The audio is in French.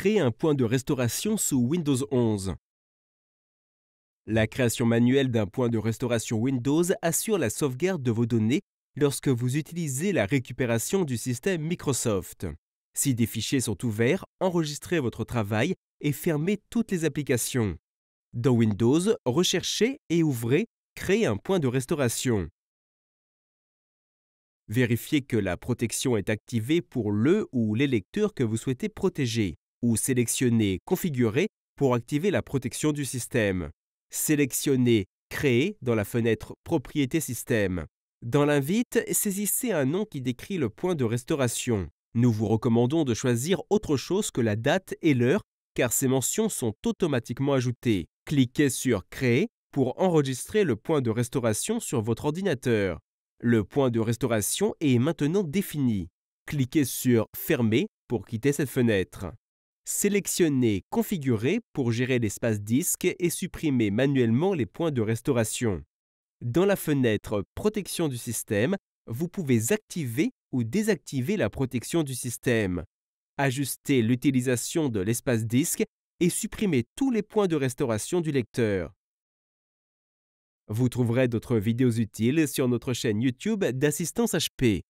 créer un point de restauration sous Windows 11. La création manuelle d'un point de restauration Windows assure la sauvegarde de vos données lorsque vous utilisez la récupération du système Microsoft. Si des fichiers sont ouverts, enregistrez votre travail et fermez toutes les applications. Dans Windows, recherchez et ouvrez Créer un point de restauration. Vérifiez que la protection est activée pour le ou les lecteurs que vous souhaitez protéger ou sélectionnez Configurer pour activer la protection du système. Sélectionnez Créer dans la fenêtre Propriété système. Dans l'invite, saisissez un nom qui décrit le point de restauration. Nous vous recommandons de choisir autre chose que la date et l'heure car ces mentions sont automatiquement ajoutées. Cliquez sur Créer pour enregistrer le point de restauration sur votre ordinateur. Le point de restauration est maintenant défini. Cliquez sur Fermer pour quitter cette fenêtre. Sélectionnez Configurer pour gérer l'espace disque et supprimer manuellement les points de restauration. Dans la fenêtre Protection du système, vous pouvez activer ou désactiver la protection du système, ajuster l'utilisation de l'espace disque et supprimer tous les points de restauration du lecteur. Vous trouverez d'autres vidéos utiles sur notre chaîne YouTube d'Assistance HP.